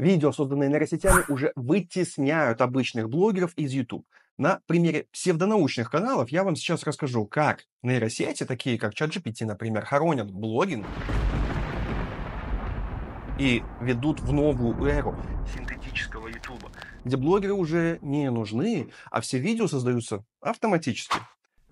Видео, созданные нейросетями, уже вытесняют обычных блогеров из YouTube. На примере псевдонаучных каналов я вам сейчас расскажу, как нейросети, такие как ChatGPT, например, хоронят блогинг и ведут в новую эру синтетического YouTube, где блогеры уже не нужны, а все видео создаются автоматически.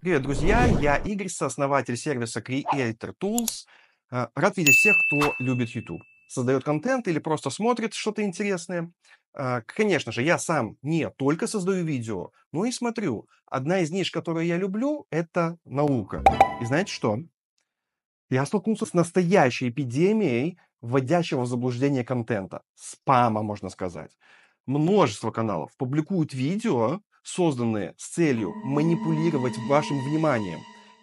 Привет, друзья, я Игорь, сооснователь сервиса Creator Tools. Э, рад видеть всех, кто любит YouTube создает контент или просто смотрит что-то интересное. А, конечно же, я сам не только создаю видео, но и смотрю. Одна из ниш, которую я люблю, это наука. И знаете что? Я столкнулся с настоящей эпидемией вводящего в заблуждение контента. Спама, можно сказать. Множество каналов публикуют видео, созданные с целью манипулировать вашим вниманием.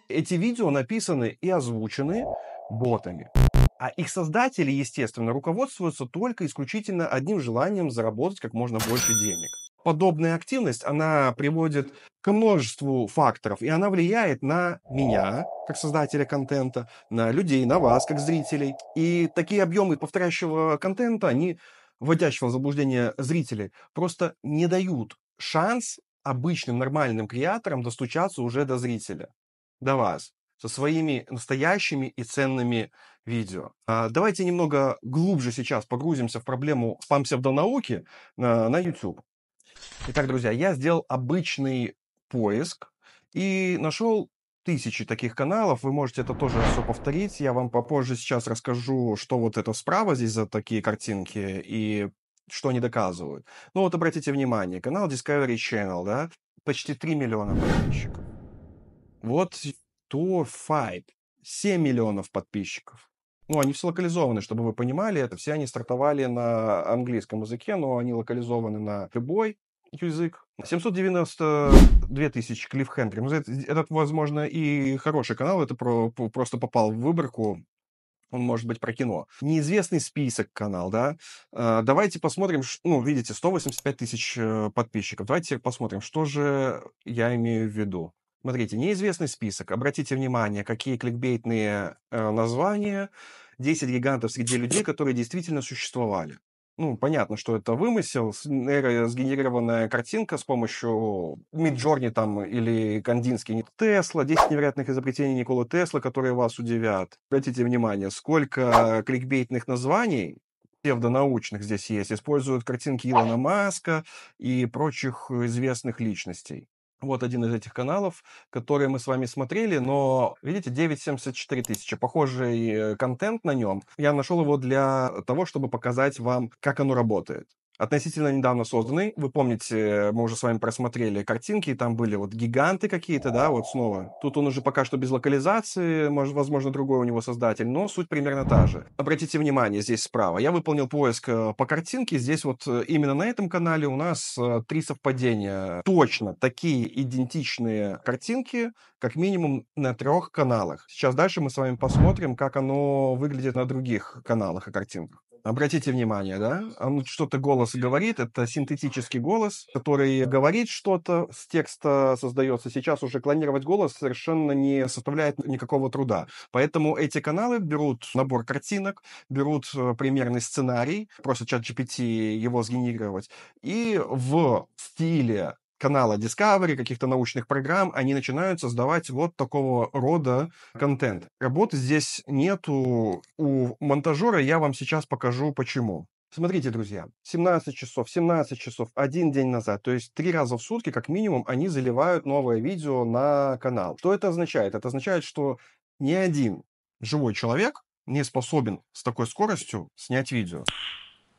Эти видео написаны и озвучены ботами. А их создатели, естественно, руководствуются только исключительно одним желанием заработать как можно больше денег. Подобная активность, она приводит к множеству факторов, и она влияет на меня, как создателя контента, на людей, на вас, как зрителей. И такие объемы повторяющего контента, они вводящего в заблуждение зрителей, просто не дают шанс обычным нормальным креаторам достучаться уже до зрителя, до вас со своими настоящими и ценными видео. А, давайте немного глубже сейчас погрузимся в проблему спам-псевдонауки на YouTube. Итак, друзья, я сделал обычный поиск и нашел тысячи таких каналов, вы можете это тоже все повторить. Я вам попозже сейчас расскажу, что вот это справа здесь за такие картинки и что они доказывают. Ну вот обратите внимание, канал Discovery Channel, да, почти 3 миллиона подписчиков. Вот to Fight. 7 миллионов подписчиков. Ну, они все локализованы, чтобы вы понимали это. Все они стартовали на английском языке, но они локализованы на любой язык. 792 тысячи Клифф Хендри. Ну, этот, возможно, и хороший канал. Это про, просто попал в выборку. Он может быть про кино. Неизвестный список канал, да. А, давайте посмотрим, ну, видите, 185 тысяч э, подписчиков. Давайте посмотрим, что же я имею в виду. Смотрите, неизвестный список. Обратите внимание, какие кликбейтные э, названия. 10 гигантов среди людей, которые действительно существовали. Ну, понятно, что это вымысел, э, сгенерированная картинка с помощью Миджорни там или Кандинский Тесла, 10 невероятных изобретений Николы Тесла, которые вас удивят. Обратите внимание, сколько кликбейтных названий псевдонаучных здесь есть, используют картинки Илона Маска и прочих э, известных личностей. Вот один из этих каналов, которые мы с вами смотрели, но, видите, 9,74 тысячи. Похожий э, контент на нем. Я нашел его для того, чтобы показать вам, как оно работает относительно недавно созданный. Вы помните, мы уже с вами просмотрели картинки, там были вот гиганты какие-то, да, вот снова. Тут он уже пока что без локализации, может, возможно, другой у него создатель, но суть примерно та же. Обратите внимание, здесь справа. Я выполнил поиск э, по картинке, здесь вот э, именно на этом канале у нас э, три совпадения. Точно такие идентичные картинки, как минимум на трех каналах. Сейчас дальше мы с вами посмотрим, как оно выглядит на других каналах и картинках. Обратите внимание, да? Он а, ну, что-то голос говорит, это синтетический голос, который говорит что-то, с текста создается. Сейчас уже клонировать голос совершенно не составляет никакого труда. Поэтому эти каналы берут набор картинок, берут э, примерный сценарий, просят чат GPT его сгенерировать, и в стиле канала Discovery, каких-то научных программ, они начинают создавать вот такого рода контент. Работы здесь нету у монтажера, я вам сейчас покажу почему. Смотрите, друзья, 17 часов, 17 часов, один день назад, то есть три раза в сутки, как минимум, они заливают новое видео на канал. Что это означает? Это означает, что ни один живой человек не способен с такой скоростью снять видео.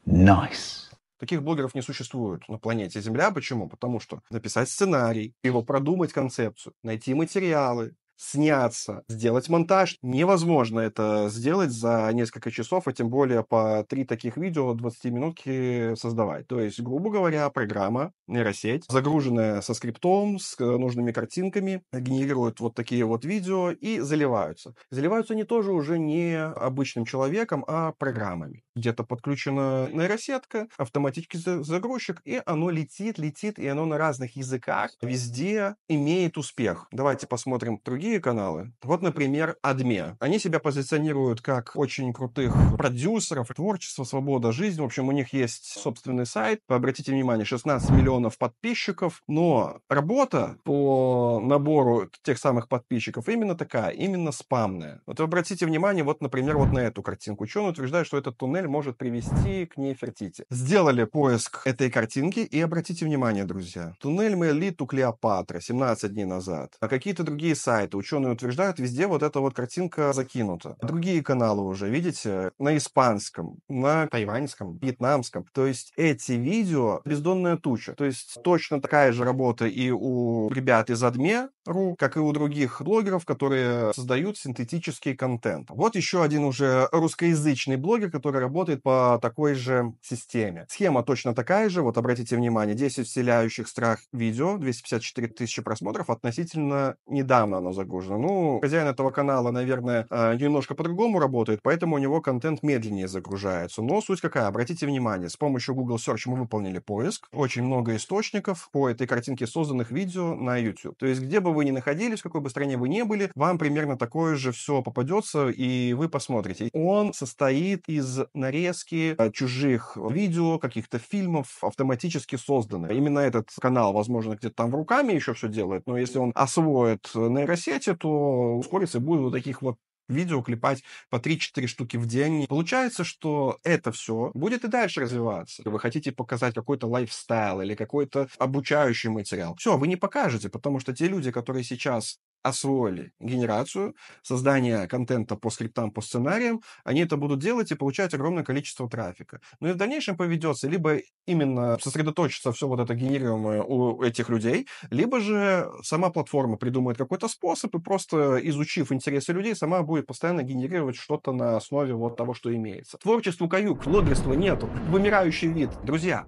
Nice. Таких блогеров не существует на планете Земля. Почему? Потому что написать сценарий, его продумать концепцию, найти материалы, сняться, сделать монтаж. Невозможно это сделать за несколько часов, а тем более по три таких видео 20 минутки создавать. То есть, грубо говоря, программа, нейросеть, загруженная со скриптом, с э, нужными картинками, генерирует вот такие вот видео и заливаются. Заливаются они тоже уже не обычным человеком, а программами где-то подключена нейросетка, автоматический загрузчик, и оно летит, летит, и оно на разных языках везде имеет успех. Давайте посмотрим другие каналы. Вот, например, Адме. Они себя позиционируют как очень крутых продюсеров, творчество, свобода, жизнь. В общем, у них есть собственный сайт. Обратите внимание, 16 миллионов подписчиков, но работа по набору тех самых подписчиков именно такая, именно спамная. Вот обратите внимание, вот, например, вот на эту картинку. Ученые утверждают, что этот туннель Шанель может привести к Нефертити. Сделали поиск этой картинки, и обратите внимание, друзья, туннель Мелиту Клеопатра 17 дней назад, а какие-то другие сайты, ученые утверждают, везде вот эта вот картинка закинута. Другие каналы уже, видите, на испанском, на тайваньском, вьетнамском. То есть эти видео бездонная туча. То есть точно такая же работа и у ребят из Адме.ру, как и у других блогеров, которые создают синтетический контент. Вот еще один уже русскоязычный блогер, который работает работает по такой же системе. Схема точно такая же, вот обратите внимание, 10 вселяющих страх видео, 254 тысячи просмотров, относительно недавно оно загружено. Ну, хозяин этого канала, наверное, э, немножко по-другому работает, поэтому у него контент медленнее загружается. Но суть какая, обратите внимание, с помощью Google Search мы выполнили поиск, очень много источников по этой картинке созданных видео на YouTube. То есть, где бы вы ни находились, в какой бы стране вы ни были, вам примерно такое же все попадется, и вы посмотрите. Он состоит из, нарезки э, чужих видео, каких-то фильмов автоматически созданы. Именно этот канал, возможно, где-то там в руками еще все делает, но если он освоит нейросети, то ускорится и будет вот таких вот видео клепать по 3-4 штуки в день. Получается, что это все будет и дальше развиваться. Вы хотите показать какой-то лайфстайл или какой-то обучающий материал. Все, вы не покажете, потому что те люди, которые сейчас освоили генерацию, создание контента по скриптам, по сценариям, они это будут делать и получать огромное количество трафика. Но ну и в дальнейшем поведется либо именно сосредоточится все вот это генерируемое у этих людей, либо же сама платформа придумает какой-то способ и просто изучив интересы людей, сама будет постоянно генерировать что-то на основе вот того, что имеется. Творчеству каюк, блогерства нету, вымирающий вид. Друзья,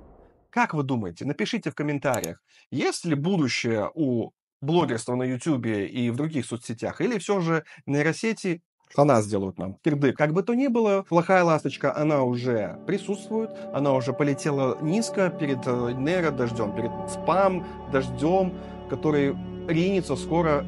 как вы думаете, напишите в комментариях, есть ли будущее у блогерство на Ютубе и в других соцсетях, или все же нейросети она сделают нам. Кирдык. Как бы то ни было, плохая ласточка, она уже присутствует, она уже полетела низко перед э, нейро дождем, перед спам дождем, который ринется скоро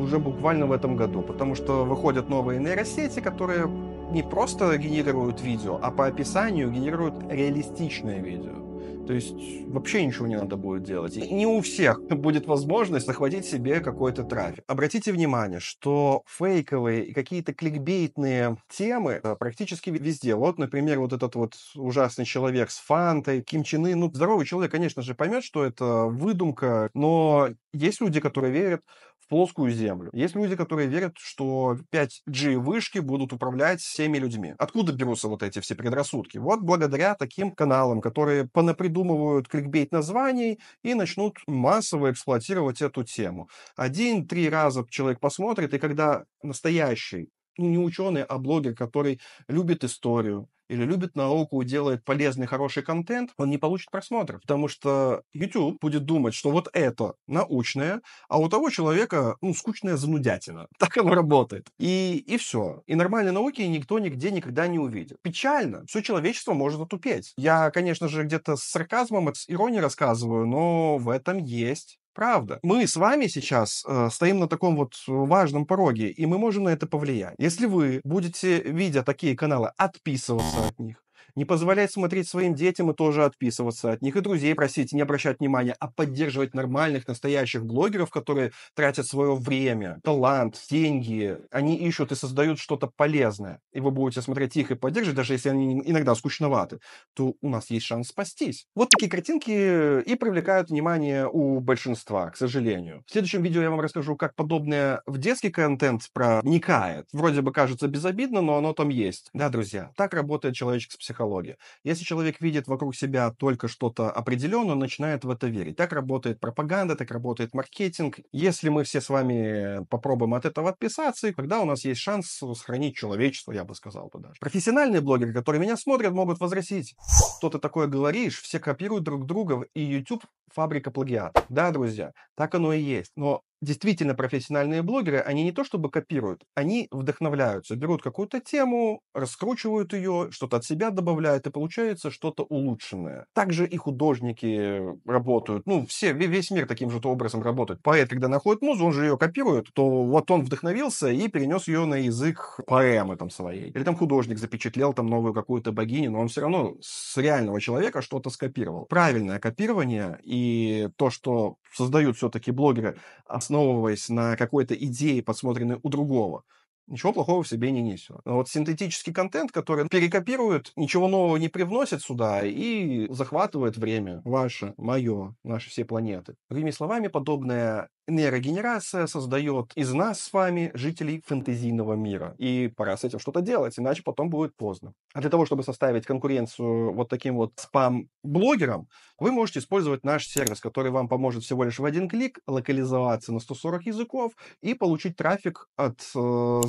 уже буквально в этом году, потому что выходят новые нейросети, которые не просто генерируют видео, а по описанию генерируют реалистичное видео. То есть вообще ничего не надо будет делать. И не у всех будет возможность захватить себе какой-то трафик. Обратите внимание, что фейковые и какие-то кликбейтные темы э, практически везде. Вот, например, вот этот вот ужасный человек с фантой, Ким Чен Ын. Ну, здоровый человек, конечно же, поймет, что это выдумка, но есть люди, которые верят плоскую землю. Есть люди, которые верят, что 5G-вышки будут управлять всеми людьми. Откуда берутся вот эти все предрассудки? Вот благодаря таким каналам, которые понапридумывают кликбейт названий и начнут массово эксплуатировать эту тему. Один-три раза человек посмотрит, и когда настоящий ну, не ученый, а блогер, который любит историю, или любит науку, делает полезный, хороший контент, он не получит просмотров, потому что YouTube будет думать, что вот это научное, а у того человека, ну, скучная занудятина. Так оно работает. И, и все. И нормальной науки никто нигде никогда не увидит. Печально. Все человечество может отупеть. Я, конечно же, где-то с сарказмом, с иронией рассказываю, но в этом есть правда. Мы с вами сейчас э, стоим на таком вот э, важном пороге, и мы можем на это повлиять. Если вы будете, видя такие каналы, отписываться от них, не позволять смотреть своим детям и тоже отписываться от них, и друзей просить не обращать внимания, а поддерживать нормальных, настоящих блогеров, которые тратят свое время, талант, деньги. Они ищут и создают что-то полезное. И вы будете смотреть их и поддерживать, даже если они иногда скучноваты, то у нас есть шанс спастись. Вот такие картинки и привлекают внимание у большинства, к сожалению. В следующем видео я вам расскажу, как подобное в детский контент проникает. Вроде бы кажется безобидно, но оно там есть. Да, друзья, так работает человечек с психологией диалоге. Если человек видит вокруг себя только что-то определенное, он начинает в это верить. Так работает пропаганда, так работает маркетинг. Если мы все с вами попробуем от этого отписаться, и тогда у нас есть шанс сохранить человечество, я бы сказал бы даже. Профессиональные блогеры, которые меня смотрят, могут возразить. Что ты такое говоришь? Все копируют друг друга, и YouTube фабрика плагиат, Да, друзья, так оно и есть. Но действительно профессиональные блогеры, они не то чтобы копируют, они вдохновляются, берут какую-то тему, раскручивают ее, что-то от себя добавляют, и получается что-то улучшенное. Также и художники работают, ну, все, весь мир таким же образом работает. Поэт, когда находит музу, он же ее копирует, то вот он вдохновился и перенес ее на язык поэмы там своей. Или там художник запечатлел там новую какую-то богиню, но он все равно с реального человека что-то скопировал. Правильное копирование и и то, что создают все-таки блогеры, основываясь на какой-то идее, подсмотренной у другого ничего плохого в себе не несет. Вот синтетический контент, который перекопирует, ничего нового не привносит сюда и захватывает время ваше, мое, наши все планеты. Другими словами, подобная нейрогенерация создает из нас с вами жителей фэнтезийного мира. И пора с этим что-то делать, иначе потом будет поздно. А для того, чтобы составить конкуренцию вот таким вот спам-блогерам, вы можете использовать наш сервис, который вам поможет всего лишь в один клик локализоваться на 140 языков и получить трафик от э,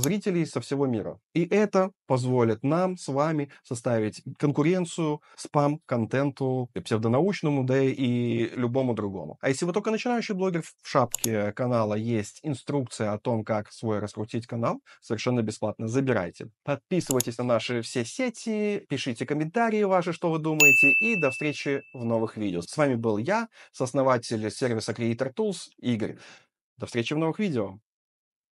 зрителей со всего мира. И это позволит нам с вами составить конкуренцию спам-контенту псевдонаучному, да и любому другому. А если вы только начинающий блогер, в шапке канала есть инструкция о том, как свой раскрутить канал, совершенно бесплатно забирайте. Подписывайтесь на наши все сети, пишите комментарии ваши, что вы думаете, и до встречи в новых видео. С вами был я, сооснователь сервиса Creator Tools, Игорь. До встречи в новых видео.